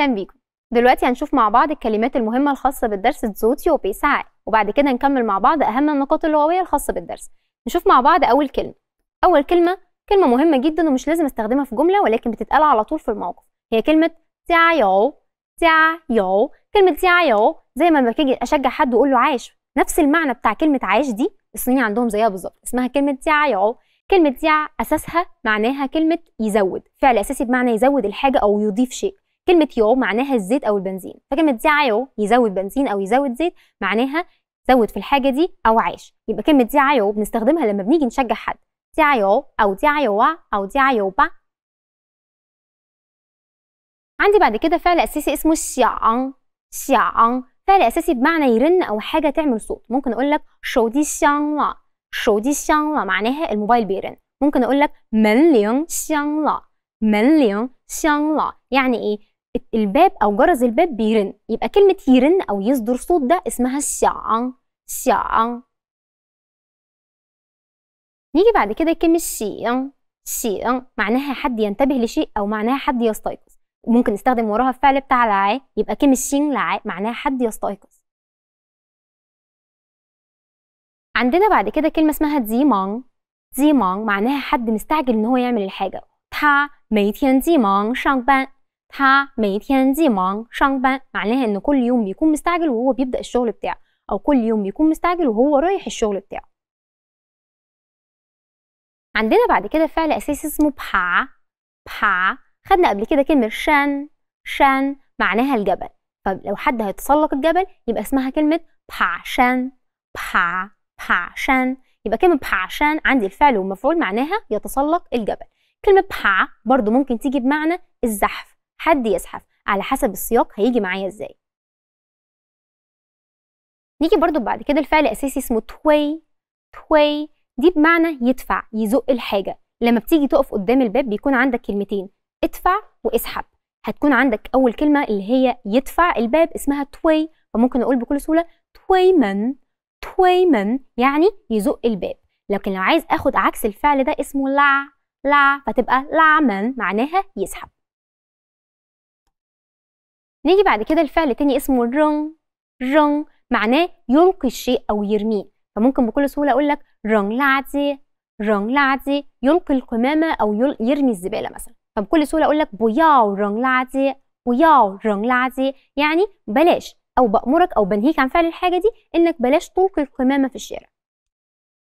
أهلا بيكم دلوقتي هنشوف مع بعض الكلمات المهمة الخاصة بالدرس تزوتي وبيساع وبعد كده نكمل مع بعض أهم النقاط اللغوية الخاصة بالدرس نشوف مع بعض أول كلمة أول كلمة كلمة مهمة جدا ومش لازم استخدمها في جملة ولكن بتتقال على طول في الموقف هي كلمة تيايو يو كلمة يو زي ما باجي أشجع حد وأقول له عاش نفس المعنى بتاع كلمة عاش دي الصينيين عندهم زيها بالظبط اسمها كلمة يو كلمة يع أساسها معناها كلمة يزود فعل أساسي بمعنى يزود الحاجة أو يضيف شيء كلمة يو معناها الزيت أو البنزين فكلمة زعيو يزود بنزين أو يزود زيت معناها زود في الحاجة دي أو عاش يبقى كلمة زعيو بنستخدمها لما بنيجي نشجع حد زعيو أو زعيوا أو با. عندي بعد كده فعل أساسي اسمه شيعان أن، فعل أساسي بمعنى يرن أو حاجة تعمل صوت ممكن أقول لك شو دي شيان لا شو دي شيان لا معناها الموبايل بيرن ممكن أقول لك من لين شيان لا من لين شيان لا يعني إيه الباب او جرس الباب بيرن يبقى كلمه يرن او يصدر صوت ده اسمها سيان سيان نيجي بعد كده كلمه سيان سيان معناها حد ينتبه لشيء او معناها حد يستيقظ ممكن نستخدم وراها الفعل بتاع لعاء يبقى كلمه سين لعاء معناها حد يستيقظ عندنا بعد كده كلمه اسمها دي مانج معناها حد مستعجل ان هو يعمل الحاجه تا ميتين دي مانج 他每天既忙上班 معناها ان كل يوم بيكون مستعجل وهو بيبدا الشغل بتاعه او كل يوم بيكون مستعجل وهو رايح الشغل بتاعه عندنا بعد كده فعل اساسي اسمه بحا بحا خدنا قبل كده كلمه شان شان معناها الجبل فلو حد هيتسلق الجبل يبقى اسمها كلمه بحا بحا بحا شان يبقى كلمه بحعشان عندي الفعل والمفعول معناها يتسلق الجبل كلمه بحع برضو ممكن تيجي بمعنى الزحف حد يزحف على حسب السياق هيجي معايا ازاي نيجي برضو بعد كده الفعل الاساسي اسمه توي توي دي بمعنى يدفع يزق الحاجه لما بتيجي تقف قدام الباب بيكون عندك كلمتين ادفع واسحب هتكون عندك اول كلمه اللي هي يدفع الباب اسمها توي فممكن اقول بكل سهوله توي من توي من يعني يزق الباب لكن لو عايز اخد عكس الفعل ده اسمه لع لع فتبقى من معناها يسحب نيجي بعد كده الفعل تاني اسمه رن رن معناه يلقي الشيء أو يرميه فممكن بكل سهولة أقول لك رن لعزي رن لعزي يلقي القمامة أو يرمي الزبالة مثلا فبكل سهولة أقول لك بوياو رن لعزي بوياو رن لعزي يعني بلاش أو بأمرك أو بنهيك عن فعل الحاجة دي إنك بلاش تلقي القمامة في الشارع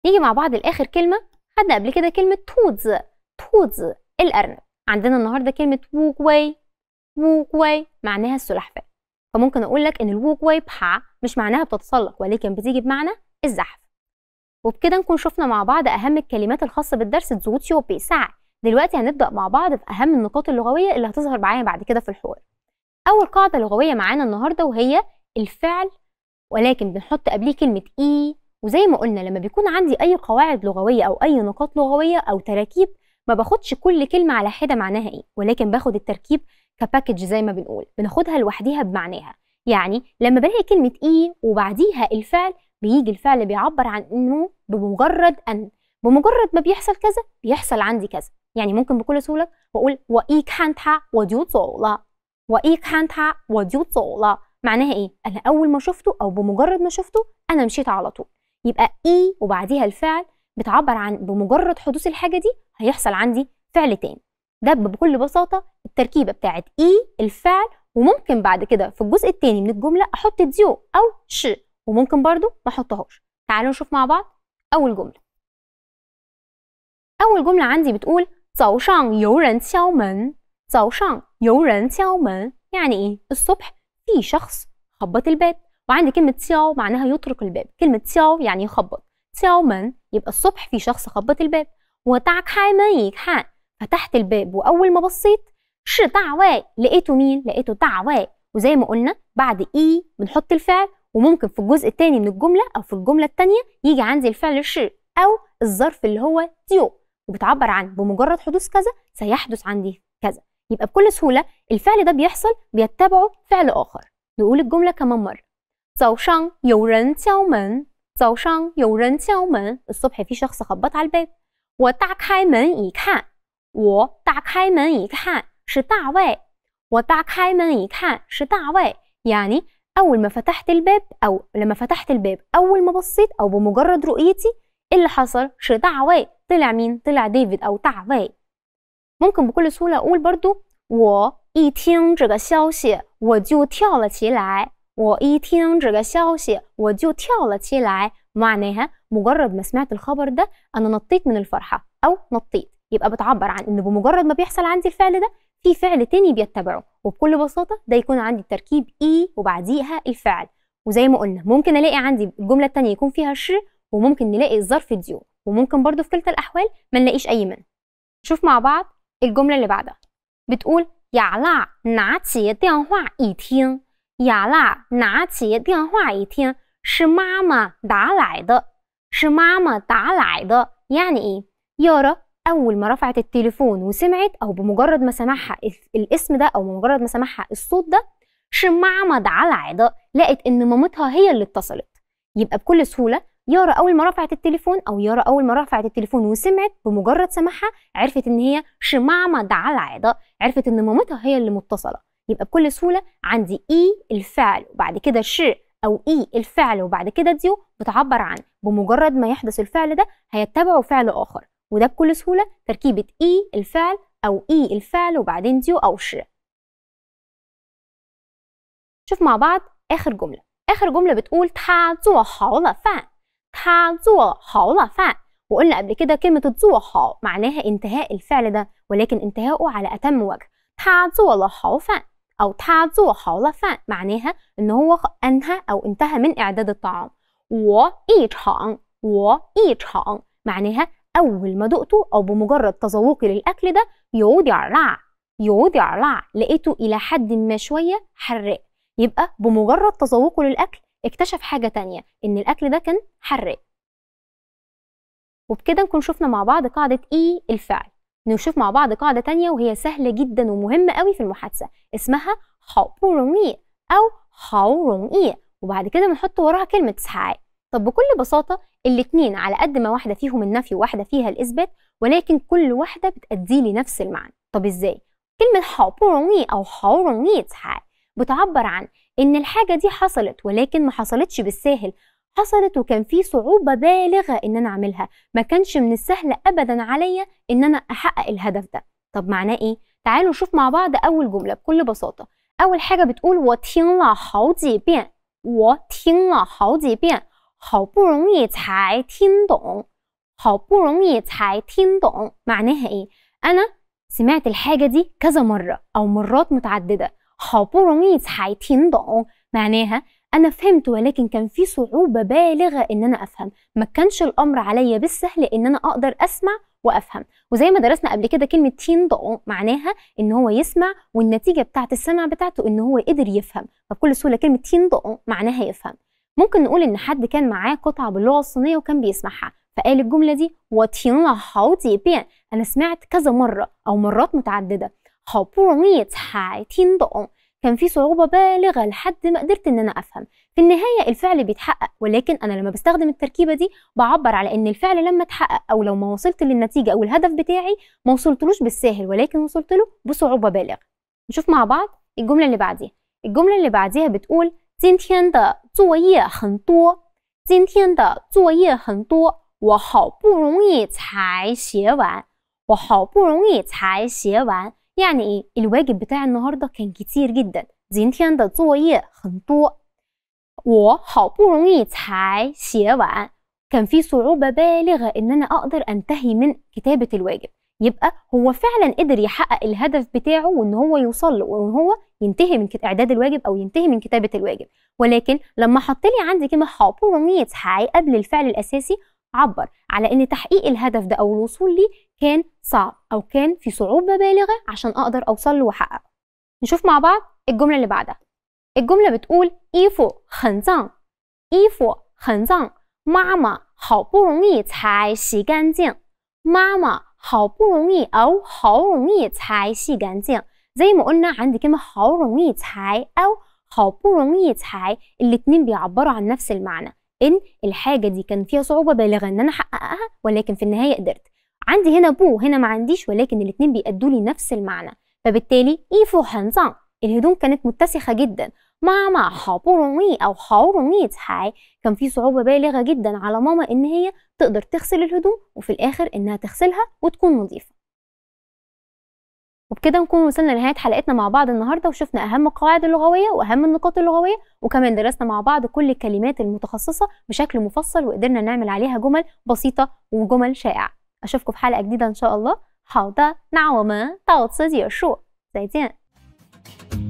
نيجي مع بعض لآخر كلمة خدنا قبل كده كلمة تودز تودز الأرنب عندنا النهاردة كلمة ووكواي ووكواي معناها السلحفاة فممكن أقول لك إن الووكواي بحا بحع مش معناها بتتسلق ولكن بتيجي بمعنى الزحف وبكده نكون شفنا مع بعض أهم الكلمات الخاصة بالدرس تزوتيو بيساع دلوقتي هنبدأ مع بعض في أهم النقاط اللغوية اللي هتظهر معايا بعد كده في الحوار أول قاعدة لغوية معانا النهاردة وهي الفعل ولكن بنحط قبليه كلمة إي e. وزي ما قلنا لما بيكون عندي أي قواعد لغوية أو أي نقاط لغوية أو تراكيب ما باخدش كل كلمة على حدة معناها إيه ولكن باخد التركيب كباكج زي ما بنقول بناخدها لوحديها بمعناها يعني لما بلاقي كلمة إي وبعديها الفعل بيجي الفعل بيعبر عن إنه بمجرد أن بمجرد ما بيحصل كذا بيحصل عندي كذا يعني ممكن بكل سهولة بقول وإي هانتها وديو لا وإي كان وديو لا معناها إيه؟ أنا أول ما شفته أو بمجرد ما شفته أنا مشيت على طول يبقى إي وبعديها الفعل بتعبر عن بمجرد حدوث الحاجة دي هيحصل عندي فعل تاني ده بكل بساطه التركيبه بتاعت اي e، الفعل وممكن بعد كده في الجزء الثاني من الجمله احط ديو او ش وممكن برضو ما احطهاش تعالوا نشوف مع بعض اول جمله اول جمله عندي بتقول 早上有人敲门早上有人敲门 يعني ايه الصبح في شخص خبط الباب وعندي كلمة تياو معناها يطرق الباب كلمة تياو يعني يخبط تياو من يبقى الصبح في شخص خبط الباب وتعك حاي من يكحان فتحت الباب واول ما بصيت ش دعواء لقيته مين لقيته دعواء وزي ما قلنا بعد اي e بنحط الفعل وممكن في الجزء الثاني من الجمله او في الجمله الثانيه يجي عندي الفعل ش او الظرف اللي هو ديو وبتعبر عن بمجرد حدوث كذا سيحدث عندي كذا يبقى بكل سهوله الفعل ده بيحصل بيتبعه فعل اخر نقول الجمله كمان مره الصبح في شخص خبط على الباب. من 我大开门一看，我打开门一看是大卫。我打开门一看是大卫。يعني أول ما فتحت الباب أو لما فتحت الباب أول ما بصيت أو بمجرد رؤيتي إيه اللي حصل؟ شي دعوي طلع مين؟ طلع ديفيد أو دعوي ممكن بكل سهولة أقول برضو و و و و إي إي تين تين جو جو معناها مجرد ما سمعت الخبر ده أنا نطيت من الفرحة أو نطيت يبقى بتعبر عن ان بمجرد ما بيحصل عندي الفعل ده في فعل تاني بيتبعه وبكل بساطه ده يكون عندي التركيب اي e وبعديها الفعل وزي ما قلنا ممكن الاقي عندي الجمله التانيه يكون فيها ش وممكن نلاقي الظرف ديو وممكن برضو في كلتا الاحوال ما نلاقيش اي منه شوف مع بعض الجمله اللي بعدها بتقول يعلا نعتي ديانهوا ايتين يعلا نعتي ديانهوا ايتين يعني ايه؟ يارا اول ما رفعت التليفون وسمعت او بمجرد ما سمعها الاسم ده او بمجرد ما سمعها الصوت ده شمعمد على عضاء لقت ان مامتها هي اللي اتصلت يبقى بكل سهوله يارا اول ما رفعت التليفون او يارا اول ما رفعت التليفون وسمعت بمجرد سماعها عرفت ان هي شمعمد على عضاء عرفت ان مامتها هي اللي متصله يبقى بكل سهوله عندي اي الفعل وبعد كده ش او اي الفعل وبعد كده ديو بتعبر عن بمجرد ما يحدث الفعل ده هيتبعه فعل اخر وده بكل سهولة تركيبة إي e الفعل أو إي e الفعل وبعدين ديو أو ش شوف مع بعض آخر جملة آخر جملة بتقول وقلنا قبل كده كلمة تزوع حاو معناها انتهاء الفعل ده ولكن انتهاؤه على أتم وجه تا لا لحاو فان أو تا زوع حاو فان معناها إن هو أنهى أو انتهى من إعداد الطعام و إي تشانغ و إي تشانغ معناها اول ما دقته او بمجرد تذوقي للاكل ده يعود يعرع يعود يعرع لقيته الى حد ما شويه حراق يبقى بمجرد تذوقه للاكل اكتشف حاجه تانية ان الاكل ده كان حراق وبكده نكون شفنا مع بعض قاعده اي e الفعل نشوف مع بعض قاعده تانية وهي سهله جدا ومهمه قوي في المحادثه اسمها حاورونغي او حاورونغي وبعد كده بنحط وراها كلمه سحاء طب بكل بساطه الاثنين على قد ما واحده فيهم النفي وواحده فيها الاثبات ولكن كل واحده بتأدي لي نفس المعنى طب ازاي كلمه حاوبوروني او حاوروني بتعبر عن ان الحاجه دي حصلت ولكن ما حصلتش بالساهل حصلت وكان في صعوبه بالغه ان انا اعملها ما كانش من السهل ابدا عليا ان انا احقق الهدف ده طب معناه ايه تعالوا نشوف مع بعض اول جمله بكل بساطه اول حاجه بتقول 我听了好几遍我听了好几遍好不容易才听懂好不容易才听懂 معناها ايه انا سمعت الحاجة دي كذا مرة او مرات متعددة 好不容易才听懂 معناها انا فهمت ولكن كان في صعوبة بالغة ان انا افهم ما كانش الامر عليا بالسهل ان انا اقدر اسمع وافهم وزي ما درسنا قبل كده كلمه تين معناها ان هو يسمع والنتيجه بتاعه السمع بتاعته ان هو قدر يفهم فبكل سهوله كلمه تين معناها يفهم ممكن نقول ان حد كان معاه قطعه باللغه الصينيه وكان بيسمعها فقال الجمله دي وتين هاو دي بيان انا سمعت كذا مره او مرات متعدده هاو بروني تحاي تين دون كان في صعوبه بالغه لحد ما قدرت ان انا افهم في النهايه الفعل بيتحقق ولكن انا لما بستخدم التركيبه دي بعبر على ان الفعل لما اتحقق او لو ما وصلت للنتيجه او الهدف بتاعي ما وصلتلوش بالساهل ولكن وصلت له بصعوبه بالغه نشوف مع بعض الجمله اللي بعديها الجمله اللي بعديها بتقول 今天的作业很多，今天的作业很多，我好不容易才写完，我好不容易才写完。يعني إيه؟ الواجب بتاع النهاردة كان كتير جدا. 今天的作业很多，我好不容易才写完。كان في صعوبة بالغة إن أنا أقدر أنتهي من كتابة الواجب. يبقى هو فعلا قدر يحقق الهدف بتاعه وإن هو يوصل له وإن هو ينتهي من اعداد الواجب او ينتهي من كتابه الواجب ولكن لما حط لي عندي كلمه حاضرنيت هاي قبل الفعل الاساسي عبر على ان تحقيق الهدف ده او الوصول ليه كان صعب او كان في صعوبه بالغه عشان اقدر اوصل له واحققه نشوف مع بعض الجمله اللي بعدها الجمله بتقول ايفو خنزان ايفو خنزان ماما 好不容易才洗干净妈妈好不容易 او غانجين زي ما قلنا عند كلمة 好容易才 أو الاتنين بيعبروا عن نفس المعنى إن الحاجة دي كان فيها صعوبة بالغة إن أنا أحققها ولكن في النهاية قدرت عندي هنا بو هنا ما عنديش ولكن الاتنين بيأدوا لي نفس المعنى فبالتالي إيفو هنزان الهدوم كانت متسخة جدا ماما حابوروني أو حاوروني تحاي كان في صعوبة بالغة جدا على ماما إن هي تقدر تغسل الهدوم وفي الآخر إنها تغسلها وتكون نظيفة وبكده نكون وصلنا لنهاية حلقتنا مع بعض النهاردة وشفنا أهم القواعد اللغوية وأهم النقاط اللغوية وكمان درسنا مع بعض كل الكلمات المتخصصة بشكل مفصل وقدرنا نعمل عليها جمل بسيطة وجمل شائعة أشوفكم في حلقة جديدة إن شاء الله 好的，那我们到此结束，再见。